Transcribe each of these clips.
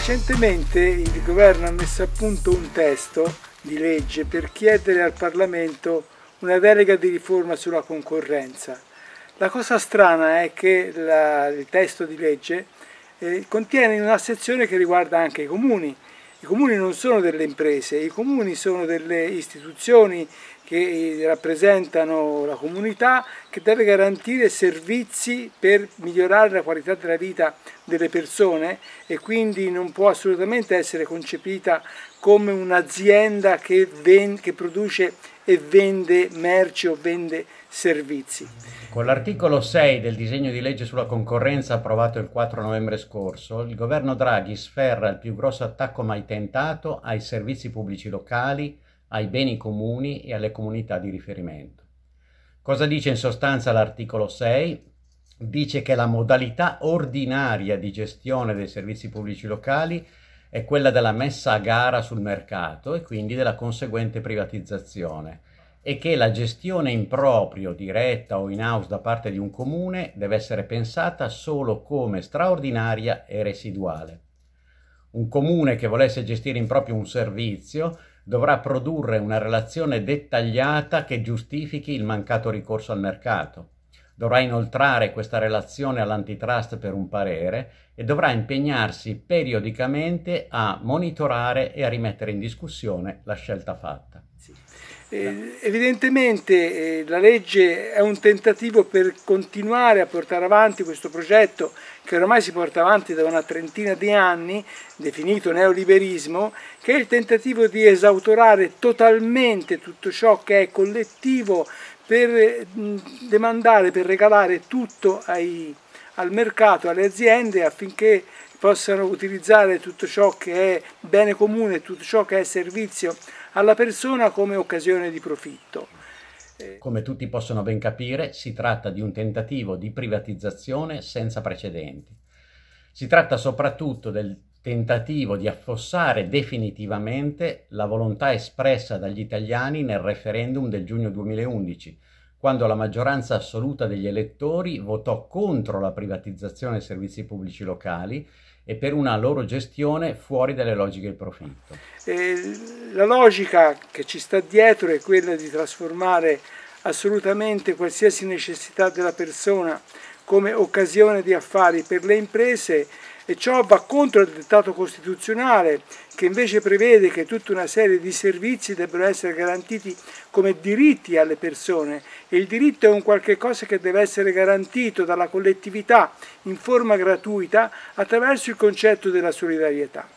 Recentemente il governo ha messo a punto un testo di legge per chiedere al Parlamento una delega di riforma sulla concorrenza. La cosa strana è che la, il testo di legge eh, contiene una sezione che riguarda anche i comuni, i comuni non sono delle imprese, i comuni sono delle istituzioni che eh, rappresentano la comunità che deve garantire servizi per migliorare la qualità della vita delle persone e quindi non può assolutamente essere concepita come un'azienda che, che, produce e vende merci o vende servizi. Con l'articolo 6 del disegno di legge sulla concorrenza approvato il 4 novembre scorso, il governo Draghi sferra il più grosso attacco mai tentato ai servizi pubblici locali, ai beni comuni e alle comunità di riferimento. Cosa dice in sostanza l'articolo 6? Dice che la modalità ordinaria di gestione dei servizi pubblici locali è quella della messa a gara sul mercato e quindi della conseguente privatizzazione e che la gestione in proprio, diretta o in house da parte di un comune deve essere pensata solo come straordinaria e residuale. Un comune che volesse gestire in proprio un servizio dovrà produrre una relazione dettagliata che giustifichi il mancato ricorso al mercato. Dovrà inoltrare questa relazione all'antitrust per un parere e dovrà impegnarsi periodicamente a monitorare e a rimettere in discussione la scelta fatta. Eh, evidentemente eh, la legge è un tentativo per continuare a portare avanti questo progetto che ormai si porta avanti da una trentina di anni, definito neoliberismo, che è il tentativo di esautorare totalmente tutto ciò che è collettivo per demandare, per regalare tutto ai, al mercato, alle aziende affinché possano utilizzare tutto ciò che è bene comune, tutto ciò che è servizio alla persona come occasione di profitto. Eh, come tutti possono ben capire, si tratta di un tentativo di privatizzazione senza precedenti. Si tratta soprattutto del tentativo di affossare definitivamente la volontà espressa dagli italiani nel referendum del giugno 2011, quando la maggioranza assoluta degli elettori votò contro la privatizzazione dei servizi pubblici locali e per una loro gestione fuori dalle logiche del profitto. Eh, la logica che ci sta dietro è quella di trasformare assolutamente qualsiasi necessità della persona come occasione di affari per le imprese e ciò va contro il dettato costituzionale che invece prevede che tutta una serie di servizi debbano essere garantiti come diritti alle persone e il diritto è un qualche cosa che deve essere garantito dalla collettività in forma gratuita attraverso il concetto della solidarietà.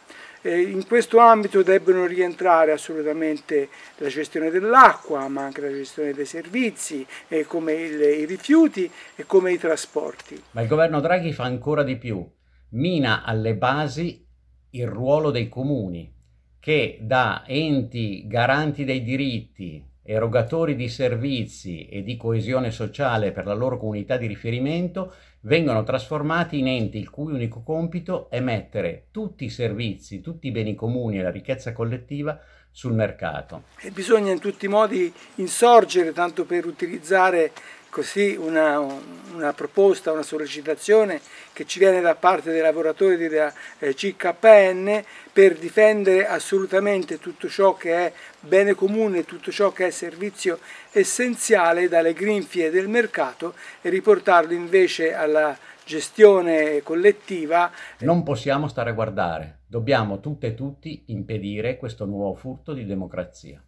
In questo ambito debbono rientrare assolutamente la gestione dell'acqua, ma anche la gestione dei servizi, come i rifiuti e come i trasporti. Ma il governo Draghi fa ancora di più mina alle basi il ruolo dei comuni che da enti garanti dei diritti, erogatori di servizi e di coesione sociale per la loro comunità di riferimento, vengono trasformati in enti il cui unico compito è mettere tutti i servizi, tutti i beni comuni e la ricchezza collettiva sul mercato. E bisogna in tutti i modi insorgere, tanto per utilizzare così una, una proposta, una sollecitazione che ci viene da parte dei lavoratori della eh, CKPN per difendere assolutamente tutto ciò che è bene comune, tutto ciò che è servizio essenziale dalle grinfie del mercato e riportarlo invece alla gestione collettiva. Non possiamo stare a guardare Dobbiamo tutte e tutti impedire questo nuovo furto di democrazia.